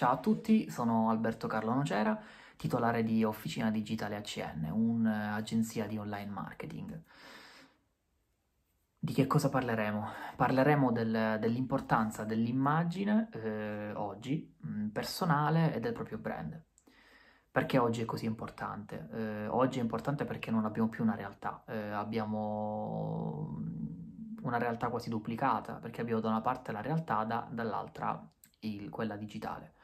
Ciao a tutti, sono Alberto Carlo Nocera, titolare di Officina Digitale ACN, un'agenzia eh, di online marketing. Di che cosa parleremo? Parleremo del, dell'importanza dell'immagine eh, oggi, mm, personale e del proprio brand. Perché oggi è così importante? Eh, oggi è importante perché non abbiamo più una realtà, eh, abbiamo mm, una realtà quasi duplicata, perché abbiamo da una parte la realtà, da, dall'altra il, quella digitale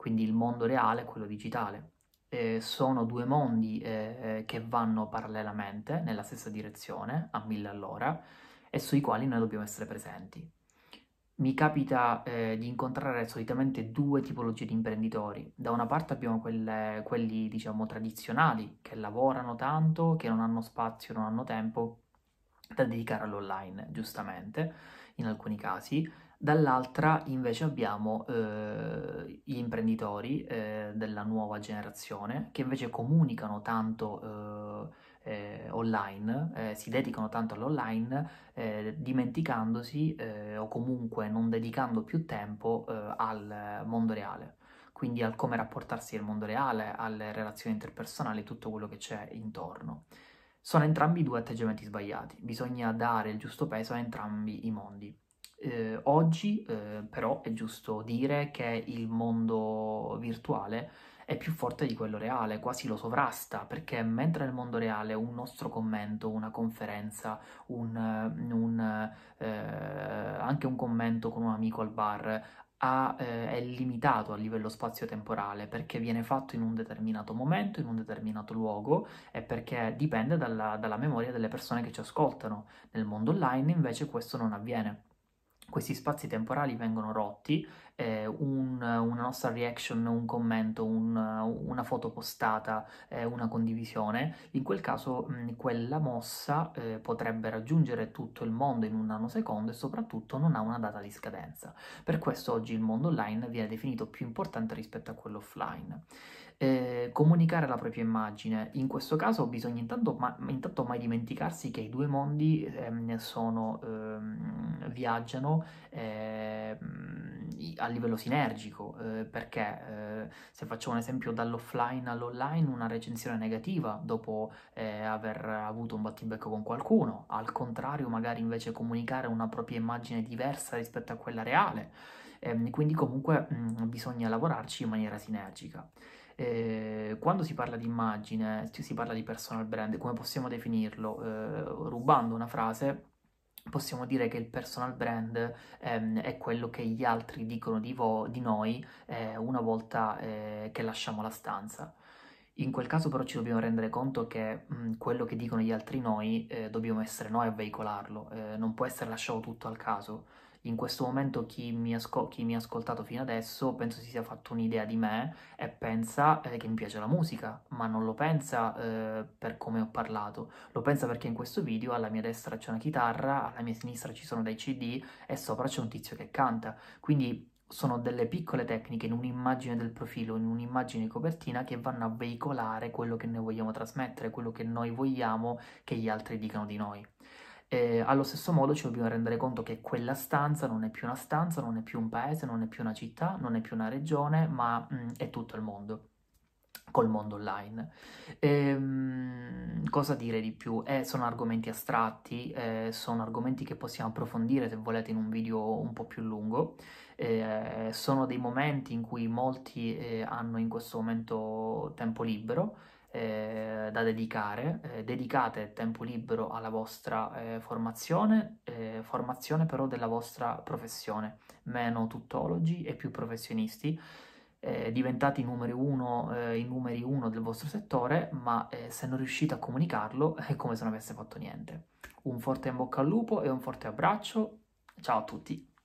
quindi il mondo reale e quello digitale. Eh, sono due mondi eh, eh, che vanno parallelamente nella stessa direzione, a mille all'ora, e sui quali noi dobbiamo essere presenti. Mi capita eh, di incontrare solitamente due tipologie di imprenditori. Da una parte abbiamo quelle, quelli, diciamo, tradizionali, che lavorano tanto, che non hanno spazio, non hanno tempo da dedicare all'online, giustamente, in alcuni casi, dall'altra invece abbiamo eh, gli imprenditori eh, della nuova generazione che invece comunicano tanto eh, eh online, eh, si dedicano tanto all'online eh, dimenticandosi o comunque non dedicando più tempo al mondo reale, quindi al come rapportarsi al mondo reale, alle relazioni interpersonali, tutto quello che c'è intorno. Sono entrambi due atteggiamenti sbagliati, bisogna dare il giusto peso a entrambi i mondi. Eh, oggi eh, però è giusto dire che il mondo virtuale è più forte di quello reale, quasi lo sovrasta, perché mentre nel mondo reale un nostro commento, una conferenza, un, eh, un, eh, anche un commento con un amico al bar ha, eh, è limitato a livello spazio-temporale perché viene fatto in un determinato momento, in un determinato luogo e perché dipende dalla, dalla memoria delle persone che ci ascoltano. Nel mondo online invece questo non avviene questi spazi temporali vengono rotti, eh, un, una nostra reaction, un commento, un, una foto postata, eh, una condivisione, in quel caso mh, mm, quella mossa eh, potrebbe raggiungere tutto il mondo in un nanosecondo e soprattutto non ha una data di scadenza. Per questo oggi il mondo online viene definito più importante rispetto a quello offline. Eh, comunicare la propria immagine, in questo caso bisogna intanto, ma, intanto mai dimenticarsi che i due mondi ehm, sono ehm, viaggiano eh, a livello sinergico, eh, perché eh, se facciamo un esempio dall'offline all'online, una recensione negativa dopo eh, aver avuto un battibecco con qualcuno, al contrario magari invece comunicare una propria immagine diversa rispetto a quella reale, ehm, quindi comunque mh, mm, bisogna lavorarci in maniera sinergica eh, quando si parla di immagine, si parla di personal brand, come possiamo definirlo? Eh, rubando una frase, possiamo dire che il personal brand ehm, è quello che gli altri dicono di, vo- di noi eh, una volta eh, che lasciamo la stanza. In quel caso però ci dobbiamo rendere conto che mh, mm, quello che dicono gli altri noi eh, dobbiamo essere noi a veicolarlo, eh, non può essere lasciato tutto al caso in questo momento chi mi, asco- chi mi, ha ascoltato fino adesso penso si sia fatto un'idea di me e pensa eh, che mi piace la musica, ma non lo pensa eh, per come ho parlato, lo pensa perché in questo video alla mia destra c'è una chitarra, alla mia sinistra ci sono dei CD e sopra c'è un tizio che canta. Quindi sono delle piccole tecniche in un'immagine del profilo, in un'immagine di copertina che vanno a veicolare quello che noi vogliamo trasmettere, quello che noi vogliamo che gli altri dicano di noi eh, allo stesso modo ci dobbiamo rendere conto che quella stanza non è più una stanza, non è più un paese, non è più una città, non è più una regione, ma mh, mm, è tutto il mondo col mondo online. Ehm, cosa dire di più? Eh, sono argomenti astratti, eh, sono argomenti che possiamo approfondire se volete in un video un po' più lungo. Eh, sono dei momenti in cui molti eh, hanno in questo momento tempo libero eh, da dedicare, eh, dedicate tempo libero alla vostra eh, formazione, eh, formazione però della vostra professione, meno tuttologi e più professionisti, eh, diventate i numeri, uno, eh, i numeri uno del vostro settore, ma se non riuscite a comunicarlo è come se non avesse fatto niente. Un forte in bocca al lupo e un forte abbraccio, ciao a tutti!